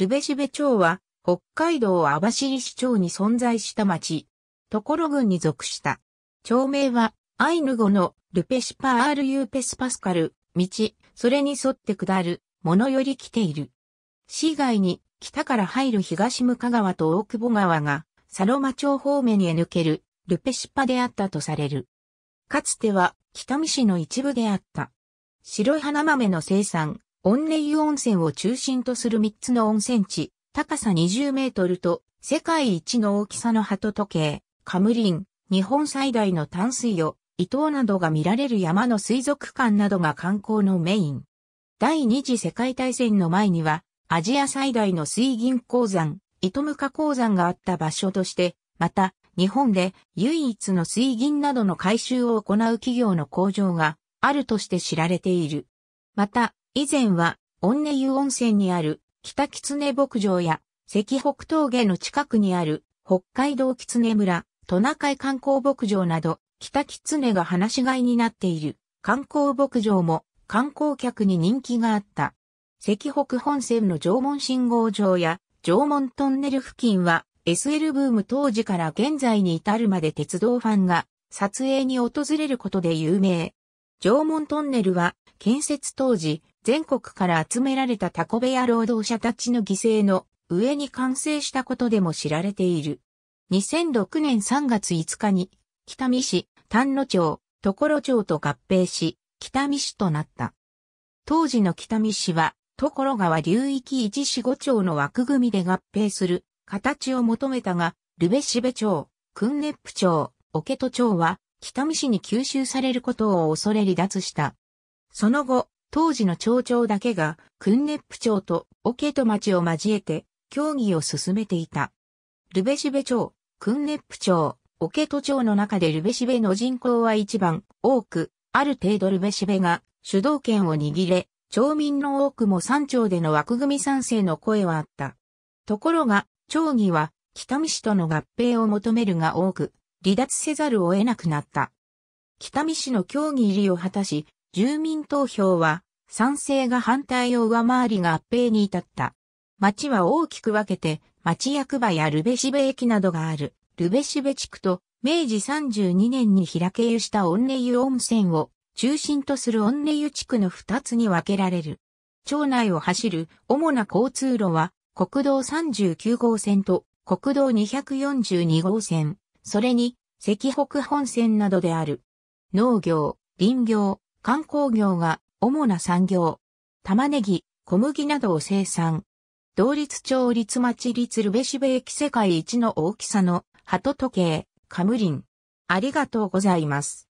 ルベシベ町は、北海道網走市町に存在した町、ところ郡に属した。町名は、アイヌ語のルペシパールユーペスパスカル、道、それに沿って下る、ものより来ている。市外に、北から入る東向川と大久保川が、サロマ町方面へ抜ける、ルペシパであったとされる。かつては、北見市の一部であった。白い花豆の生産、温寧湯温泉を中心とする3つの温泉地、高さ20メートルと世界一の大きさの鳩時計、カムリン、日本最大の淡水魚、伊東などが見られる山の水族館などが観光のメイン。第二次世界大戦の前には、アジア最大の水銀鉱山、糸無加鉱山があった場所として、また、日本で唯一の水銀などの回収を行う企業の工場があるとして知られている。また、以前は、温根湯温泉にある北狐牧場や、関北峠の近くにある北海道狐村、トナカイ観光牧場など、北狐が放し飼いになっている観光牧場も観光客に人気があった。関北本線の縄文信号場や縄文トンネル付近は SL ブーム当時から現在に至るまで鉄道ファンが撮影に訪れることで有名。縄文トンネルは建設当時全国から集められたタコ部屋労働者たちの犠牲の上に完成したことでも知られている。2006年3月5日に、北見市、丹野町、所町と合併し、北見市となった。当時の北見市は、所川流域一市五町の枠組みで合併する形を求めたが、ルベシベ町、訓ッ府町、桶戸町は、北見市に吸収されることを恐れ離脱した。その後、当時の町長だけが、クンネップ町とオケト町を交えて、協議を進めていた。ルベシベ町、クンネップ町、オケト町の中でルベシベの人口は一番多く、ある程度ルベシベが主導権を握れ、町民の多くも山町での枠組み賛成の声はあった。ところが、町議は北見市との合併を求めるが多く、離脱せざるを得なくなった。北見市の協議入りを果たし、住民投票は賛成が反対を上回りが合併に至った。町は大きく分けて町役場やルベシベ駅などがあるルベシベ地区と明治32年に開け湯したオンネ湯温泉を中心とするオンネ湯地区の2つに分けられる。町内を走る主な交通路は国道39号線と国道242号線、それに赤北本線などである。農業、林業、観光業が主な産業。玉ねぎ、小麦などを生産。同立町立町立ルベシベ駅世界一の大きさの鳩時計、カムリン。ありがとうございます。